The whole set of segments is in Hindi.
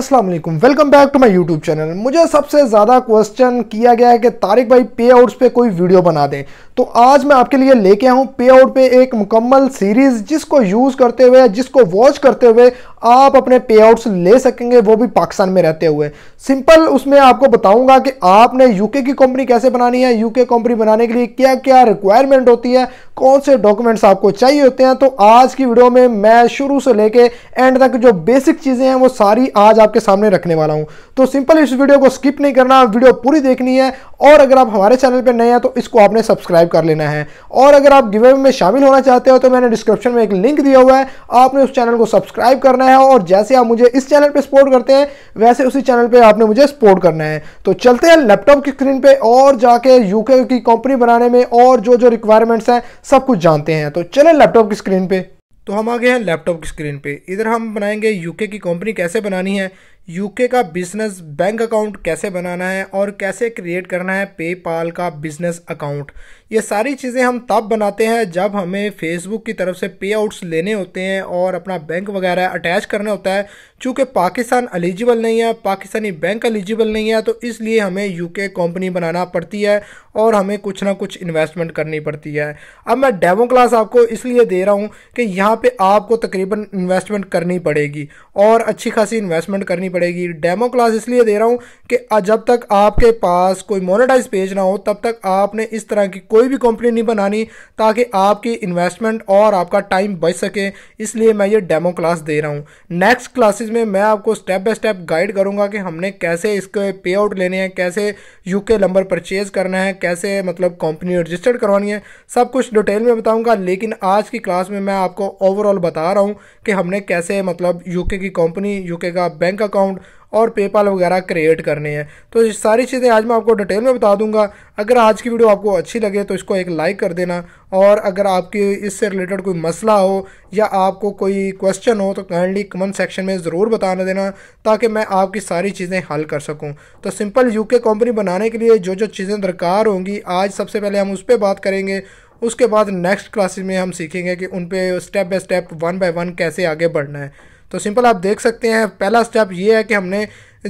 Aslam welcome back to my YouTube channel मुझे सबसे ज़्यादा क्वेश्चन किया गया है कि तारिक भाई पे आउट्स पर कोई वीडियो बना दें तो आज मैं आपके लिए लेके आऊँ पे आउट पर एक मुकम्मल सीरीज़ जिसको यूज़ करते हुए जिसको वॉच करते हुए आप अपने पे आउट्स ले सकेंगे वो भी पाकिस्तान में रहते हुए सिंपल उसमें आपको बताऊंगा कि आपने यूके की कंपनी कैसे बनानी है यूके कंपनी बनाने के लिए क्या क्या रिक्वायरमेंट होती है कौन से डॉक्यूमेंट्स आपको चाहिए होते हैं तो आज की वीडियो में मैं शुरू से लेके एंड तक जो बेसिक चीज़ें हैं वो सारी आज आपके सामने रखने वाला हूं तो सिंपल इस वीडियो को स्किप नहीं करना वीडियो पूरी देखनी है और अगर आप हमारे चैनल पर नए हैं तो इसको आपने सब्सक्राइब कर लेना है और अगर आप गिवे में शामिल होना चाहते हो तो मैंने डिस्क्रिप्शन में एक लिंक दिया हुआ है आपने उस चैनल को सब्सक्राइब करना है है और जैसे आप मुझे इस चैनल पे सपोर्ट करते हैं वैसे उसी चैनल पे आपने मुझे सपोर्ट करना है तो चलते हैं लैपटॉप की स्क्रीन पे और जाके यूके की कंपनी बनाने में और जो जो रिक्वायरमेंट्स हैं सब कुछ जानते हैं तो चले लैपटॉप की स्क्रीन पे तो हम आ गए हैं लैपटॉप की स्क्रीन पे इधर हम बनाएंगे यूके की कंपनी कैसे बनानी है यूके का बिजनेस बैंक अकाउंट कैसे बनाना है और कैसे क्रिएट करना है पेपाल का बिजनेस अकाउंट ये सारी चीज़ें हम तब बनाते हैं जब हमें फेसबुक की तरफ से पे आउट्स लेने होते हैं और अपना बैंक वगैरह अटैच करना होता है चूँकि पाकिस्तान एलिजिबल नहीं है पाकिस्तानी बैंक एलिजिबल नहीं है तो इसलिए हमें यूके कंपनी बनाना पड़ती है और हमें कुछ ना कुछ इन्वेस्टमेंट करनी पड़ती है अब मैं डेमो क्लास आपको इसलिए दे रहा हूँ कि यहाँ पर आपको तकरीबन इन्वेस्टमेंट करनी पड़ेगी और अच्छी खासी इन्वेस्टमेंट करनी पड़ेगी डेमो क्लास इसलिए दे रहा हूँ कि जब तक आपके पास कोई मोनेटाइज पेज ना हो तब तक आपने इस तरह की कोई भी कंपनी नहीं बनानी ताकि आपकी इन्वेस्टमेंट और आपका टाइम बच सके इसलिए मैं ये डेमो क्लास दे रहा हूँ नेक्स्ट क्लासेज में मैं आपको स्टेप बाय स्टेप गाइड करूँगा कि हमने कैसे इसके पे आउट लेने हैं कैसे यू के नंबर परचेज़ करना है कैसे मतलब कंपनी रजिस्टर्ड करवानी है सब कुछ डिटेल में बताऊँगा लेकिन आज की क्लास में मैं आपको ओवरऑल बता रहा हूँ कि हमने कैसे मतलब यूके की कंपनी यूके का बैंक अकाउंट अकाउंट और पेपाल वगैरह क्रिएट करने हैं तो ये सारी चीज़ें आज मैं आपको डिटेल में बता दूंगा अगर आज की वीडियो आपको अच्छी लगे तो इसको एक लाइक कर देना और अगर आपके इससे रिलेटेड कोई मसला हो या आपको कोई क्वेश्चन हो तो काइंडली कमेंट सेक्शन में ज़रूर बताना देना ताकि मैं आपकी सारी चीज़ें हल कर सकूँ तो सिंपल यू कंपनी बनाने के लिए जो जो चीज़ें दरकार होंगी आज सबसे पहले हम उस पर बात करेंगे उसके बाद नेक्स्ट क्लासेस में हम सीखेंगे कि उन पर step by step one by one कैसे आगे बढ़ना है तो सिंपल आप देख सकते हैं पहला स्टेप ये है कि हमने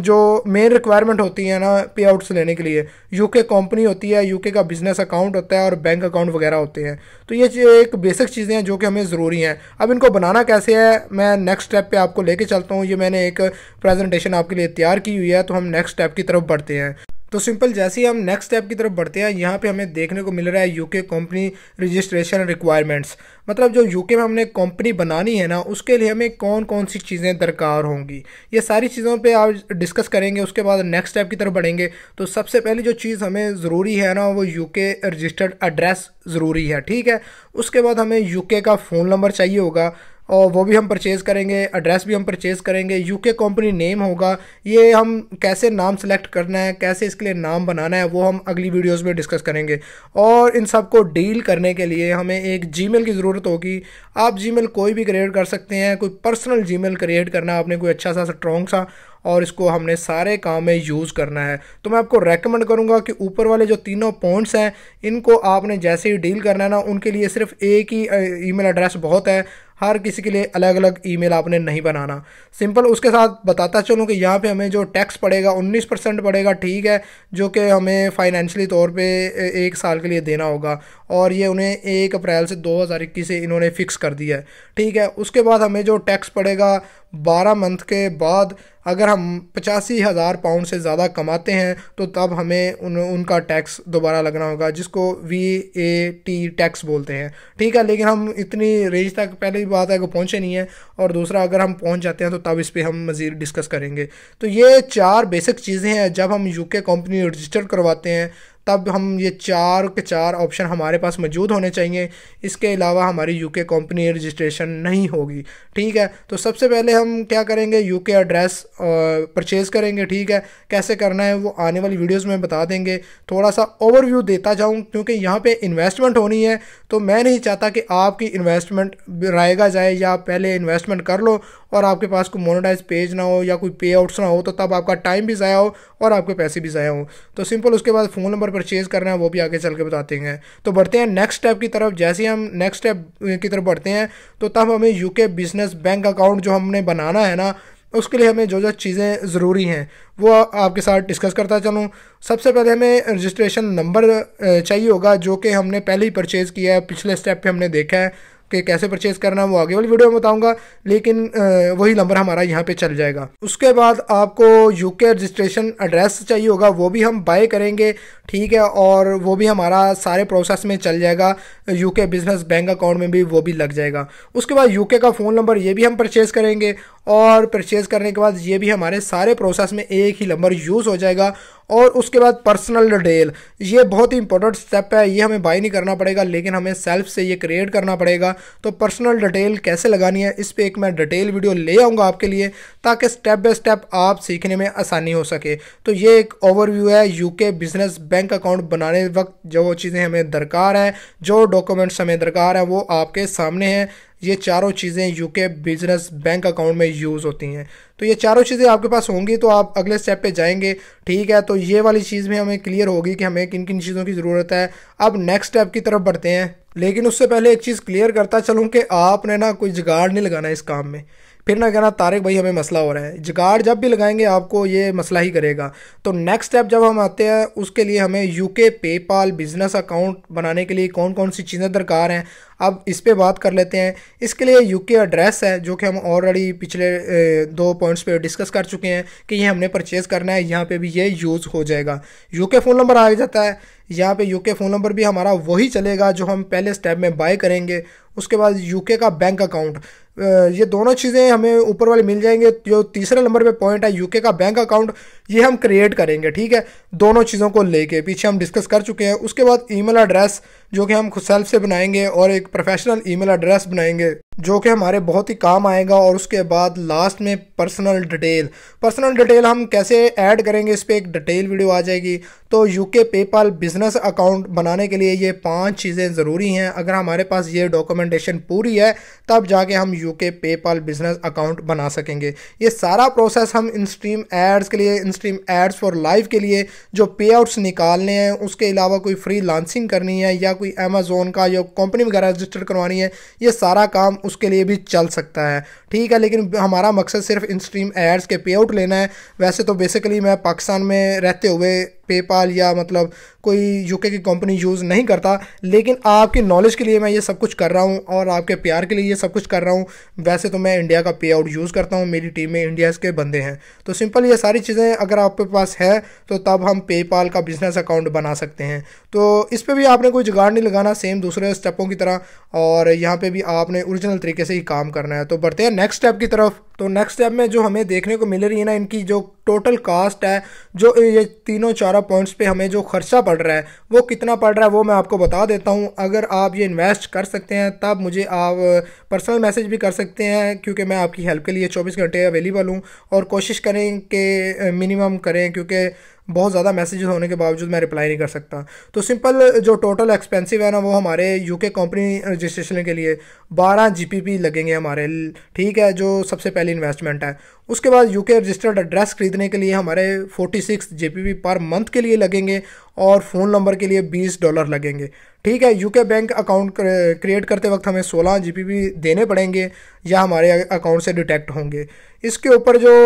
जो मेन रिक्वायरमेंट होती है ना पे आउट्स लेने के लिए यूके कंपनी होती है यूके का बिजनेस अकाउंट होता है और बैंक अकाउंट वगैरह होते हैं तो ये एक बेसिक चीज़ें हैं जो कि हमें ज़रूरी हैं अब इनको बनाना कैसे है मैं नेक्स्ट स्टेप पे आपको लेके चलता हूँ ये मैंने एक प्रेजेंटेशन आपके लिए तैयार की हुई है तो हम नेक्स्ट स्टेप की तरफ बढ़ते हैं तो सिंपल जैसे ही हम नेक्स्ट स्टेप की तरफ बढ़ते हैं यहाँ पे हमें देखने को मिल रहा है यूके कंपनी रजिस्ट्रेशन रिक्वायरमेंट्स मतलब जो यूके में हमने कंपनी बनानी है ना उसके लिए हमें कौन कौन सी चीज़ें दरकार होंगी ये सारी चीज़ों पे आप डिस्कस करेंगे उसके बाद नेक्स्ट स्टेप की तरफ बढ़ेंगे तो सबसे पहले जो चीज़ हमें ज़रूरी है ना वो यू रजिस्टर्ड एड्रेस ज़रूरी है ठीक है उसके बाद हमें यू का फ़ोन नंबर चाहिए होगा और वो भी हम परचेज़ करेंगे एड्रेस भी हम परचेज़ करेंगे यूके कंपनी नेम होगा ये हम कैसे नाम सेलेक्ट करना है कैसे इसके लिए नाम बनाना है वो हम अगली वीडियोस में डिस्कस करेंगे और इन सब को डील करने के लिए हमें एक जीमेल की ज़रूरत होगी आप जीमेल कोई भी क्रिएट कर सकते हैं कोई पर्सनल जी क्रिएट करना है आपने कोई अच्छा सा स्ट्रॉन्ग सा और इसको हमने सारे काम में यूज़ करना है तो मैं आपको रेकमेंड करूँगा कि ऊपर वाले जो तीनों पॉइंट्स हैं इनको आपने जैसे ही डील करना है ना उनके लिए सिर्फ एक ही ईमेल एड्रेस बहुत है हर किसी के लिए अलग अलग ईमेल आपने नहीं बनाना सिंपल उसके साथ बताता चलूँ कि यहाँ पे हमें जो टैक्स पड़ेगा 19 परसेंट पड़ेगा ठीक है जो कि हमें फाइनेंशियली तौर पे एक साल के लिए देना होगा और ये उन्हें एक अप्रैल से 2021 से इन्होंने फ़िक्स कर दिया है ठीक है उसके बाद हमें जो टैक्स पड़ेगा बारह मंथ के बाद अगर हम पचासी हज़ार पाउंड से ज़्यादा कमाते हैं तो तब हमें उन उनका टैक्स दोबारा लगना होगा जिसको वी ए टी टैक्स बोलते हैं ठीक है लेकिन हम इतनी रेंज तक पहली बात है कि पहुँचे नहीं है और दूसरा अगर हम पहुँच जाते हैं तो तब इस पर हम मज़ीद डिस्कस करेंगे तो ये चार बेसिक चीज़ें हैं जब हम यूके कंपनी रजिस्टर करवाते हैं तब हम ये चार के चार ऑप्शन हमारे पास मौजूद होने चाहिए इसके अलावा हमारी यूके कंपनी रजिस्ट्रेशन नहीं होगी ठीक है तो सबसे पहले हम क्या करेंगे यूके एड्रेस परचेज़ करेंगे ठीक है कैसे करना है वो आने वाली वीडियोस में बता देंगे थोड़ा सा ओवरव्यू देता जाऊँ क्योंकि यहाँ पर इन्वेस्टमेंट होनी है तो मैं नहीं चाहता कि आपकी इन्वेस्टमेंट रहेगा जाए या आप पहले इन्वेस्टमेंट कर लो और आपके पास कोई मोनोटाइज पेज ना हो या कोई पे आउट्स ना हो तो तब आपका टाइम भी ज़ाया हो और आपके पैसे भी ज़ाया हो तो सिंपल उसके बाद फ़ोन नंबर पर परचेज़ करना है वो भी आगे चल के बताते हैं तो बढ़ते हैं नेक्स्ट स्टेप की तरफ जैसे हम नेक्स्ट स्टेप की तरफ बढ़ते हैं तो तब हमें यूके बिजनेस बैंक अकाउंट जो हमने बनाना है ना उसके लिए हमें जो जो चीज़ें ज़रूरी हैं वो आपके साथ डिस्कस करता चलूँ सबसे पहले हमें रजिस्ट्रेशन नंबर चाहिए होगा जो कि हमने पहले ही परचेज़ किया है पिछले स्टेप पे हमने देखा है के कैसे परचेज़ करना है वो आगे वाली वीडियो में बताऊँगा लेकिन वही नंबर हमारा यहाँ पर चल जाएगा उसके बाद आपको यूके रजिस्ट्रेशन एड्रेस चाहिए होगा वो भी हम बाय करेंगे ठीक है और वो भी हमारा सारे प्रोसेस में चल जाएगा यूके बिजनेस बैंक अकाउंट में भी वो भी लग जाएगा उसके बाद यूके का फ़ोन नंबर ये भी हम परचेज़ करेंगे और परचेज़ करने के बाद ये भी हमारे सारे प्रोसेस में एक ही नंबर यूज़ हो जाएगा और उसके बाद पर्सनल डिटेल ये बहुत ही इंपॉर्टेंट स्टेप है ये हमें बाई नहीं करना पड़ेगा लेकिन हमें सेल्फ से ये क्रिएट करना पड़ेगा तो पर्सनल डिटेल कैसे लगानी है इस पर एक मैं डिटेल वीडियो ले आऊँगा आपके लिए ताकि स्टेप बाय स्टेप आप सीखने में आसानी हो सके तो ये एक ओवरव्यू है यूके बिजनेस बैंक अकाउंट बनाने वक्त जो चीज़ें हमें दरकार हैं जो डॉक्यूमेंट्स हमें दरकार हैं वो आपके सामने हैं ये चारों चीज़ें यूके बिजनेस बैंक अकाउंट में यूज़ होती हैं तो ये चारों चीज़ें आपके पास होंगी तो आप अगले स्टेप पे जाएंगे ठीक है तो ये वाली चीज़ भी हमें क्लियर होगी कि हमें किन किन चीज़ों की ज़रूरत है अब नेक्स्ट स्टेप की तरफ बढ़ते हैं लेकिन उससे पहले एक चीज़ क्लियर करता चलूँ कि आपने ना कोई जुगाड़ नहीं लगाना इस काम में फिर ना कहना तारिक भाई हमें मसला हो रहा है जगाड़ जब भी लगाएंगे आपको ये मसला ही करेगा तो नेक्स्ट स्टेप जब हम आते हैं उसके लिए हमें यूके पेपाल बिजनेस अकाउंट बनाने के लिए कौन कौन सी चीज़ें दरकार हैं अब इस पर बात कर लेते हैं इसके लिए यूके एड्रेस है जो कि हम ऑलरेडी पिछले दो पॉइंट्स पे डिस्कस कर चुके हैं कि ये हमने परचेज़ करना है यहाँ पे भी ये यूज़ हो जाएगा यूके फ़ोन नंबर आ जाता है यहाँ पे यूके फ़ोन नंबर भी हमारा वही चलेगा जो हम पहले स्टेप में बाय करेंगे उसके बाद यूके का बैंक अकाउंट ये दोनों चीज़ें हमें ऊपर वाले मिल जाएंगे जो तीसरे नंबर पे पॉइंट है यूके का बैंक अकाउंट ये हम क्रिएट करेंगे ठीक है दोनों चीज़ों को लेके पीछे हम डिस्कस कर चुके हैं उसके बाद ईमेल एड्रेस जो कि हम खुद सेल्फ से बनाएंगे और एक प्रोफेशनल ईमेल एड्रेस बनाएंगे जो कि हमारे बहुत ही काम आएगा और उसके बाद लास्ट में पर्सनल डिटेल पर्सनल डिटेल हम कैसे ऐड करेंगे इस पर एक डिटेल वीडियो आ जाएगी तो यूके पेपाल बिजनेस अकाउंट बनाने के लिए ये पांच चीज़ें ज़रूरी हैं अगर हमारे पास ये डॉक्यूमेंटेशन पूरी है तब जाके हम यूके पेपाल बिजनेस अकाउंट बना सकेंगे ये सारा प्रोसेस हम इन स्ट्रीम एड्स के लिए in stream ads for life के लिए जो पे आउट्स निकालने हैं उसके अलावा कोई फ्री लांसिंग करनी है या कोई अमेजोन का या कंपनी वगैरह रजिस्टर करवानी है ये सारा काम उसके लिए भी चल सकता है ठीक है लेकिन हमारा मकसद सिर्फ इन स्ट्रीम एड्स के पे आउट लेना है वैसे तो बेसिकली मैं पाकिस्तान में रहते हुए पेपाल या मतलब कोई यूके की कंपनी यूज़ नहीं करता लेकिन आपके नॉलेज के लिए मैं ये सब कुछ कर रहा हूँ और आपके प्यार के लिए ये सब कुछ कर रहा हूँ वैसे तो मैं इंडिया का पे आउट यूज़ करता हूँ मेरी टीम में इंडिया के बंदे हैं तो सिंपल ये सारी चीज़ें अगर आपके पास है तो तब हम पेपाल का बिज़नेस अकाउंट बना सकते हैं तो इस पर भी आपने कोई जुगाड़ नहीं लगाना सेम दूसरे स्टेपों की तरह और यहाँ पर भी आपने ओरिजिनल तरीके से ही काम करना है तो बढ़ते हैं नेक्स्ट स्टेप की तरफ तो नेक्स्ट स्टेप में जो हमें देखने को मिल रही है ना इनकी जो टोटल कास्ट है जो ये तीनों चारों पॉइंट्स पे हमें जो खर्चा पड़ रहा है वो कितना पड़ रहा है वो मैं आपको बता देता हूँ अगर आप ये इन्वेस्ट कर सकते हैं तब मुझे आप पर्सनल मैसेज भी कर सकते हैं क्योंकि मैं आपकी हेल्प के लिए चौबीस घंटे अवेलेबल हूँ और कोशिश करें कि मिनिमम करें क्योंकि बहुत ज़्यादा मैसेजेस होने के बावजूद मैं रिप्लाई नहीं कर सकता तो सिंपल जो टोटल एक्सपेंसिव है ना वो हमारे यूके कंपनी रजिस्ट्रेशन के लिए बारह जीपीपी लगेंगे हमारे ठीक है जो सबसे पहली इन्वेस्टमेंट है उसके बाद यूके रजिस्टर्ड एड्रेस खरीदने के लिए हमारे 46 जीपीपी पर मंथ के लिए लगेंगे और फ़ोन नंबर के लिए 20 डॉलर लगेंगे ठीक है यूके बैंक अकाउंट क्रिएट करते वक्त हमें 16 जीपीपी देने पड़ेंगे या हमारे अकाउंट से डिटेक्ट होंगे इसके ऊपर जो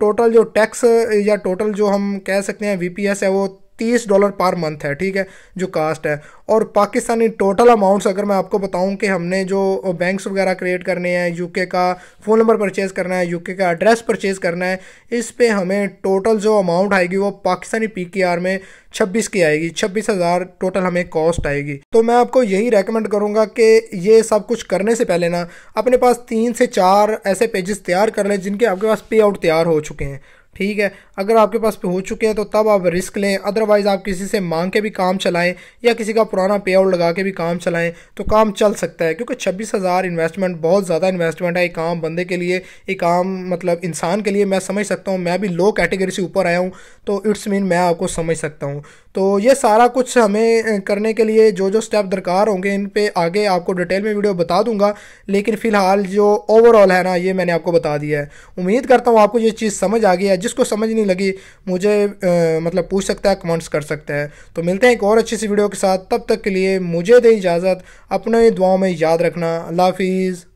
टोटल जो टैक्स या टोटल जो हम कह सकते हैं एस है वो तीस डॉलर पर मंथ है ठीक है जो कास्ट है और पाकिस्तानी टोटल अमाउंट्स अगर मैं आपको बताऊं कि हमने जो बैंक्स वगैरह क्रिएट करने हैं यूके का फ़ोन नंबर परचेज़ करना है यूके का एड्रेस परचेज़ करना है इस पर हमें टोटल जो अमाउंट आएगी वो पाकिस्तानी पी में छब्बीस की आएगी छब्बीस हज़ार टोटल हमें कॉस्ट आएगी तो मैं आपको यही रेकमेंड करूँगा कि ये सब कुछ करने से पहले ना अपने पास तीन से चार ऐसे पेजेस तैयार कर लें जिनके आपके पास पे आउट तैयार हो चुके हैं ठीक है अगर आपके पास पे हो चुके हैं तो तब आप रिस्क लें अदरवाइज़ आप किसी से मांग के भी काम चलाएं या किसी का पुराना पे आउट लगा के भी काम चलाएं तो काम चल सकता है क्योंकि छब्बीस हज़ार इन्वेस्टमेंट बहुत ज़्यादा इन्वेस्टमेंट है एक आम बंदे के लिए एक आम मतलब इंसान के लिए मैं समझ सकता हूँ मैं भी लो कैटेगरी से ऊपर आया हूँ तो इट्स मीन मैं आपको समझ सकता हूँ तो ये सारा कुछ हमें करने के लिए जो जो स्टेप दरकार होंगे इन पे आगे आपको डिटेल में वीडियो बता दूंगा लेकिन फ़िलहाल जो ओवरऑल है ना ये मैंने आपको बता दिया है उम्मीद करता हूँ आपको ये चीज़ समझ आ गई है जिसको समझ नहीं लगी मुझे आ, मतलब पूछ सकता है कमेंट्स कर सकता है तो मिलते हैं एक और अच्छी सी वीडियो के साथ तब तक के लिए मुझे दें इजाज़त अपने दुआओं में याद रखना अल्लाह हाफिज़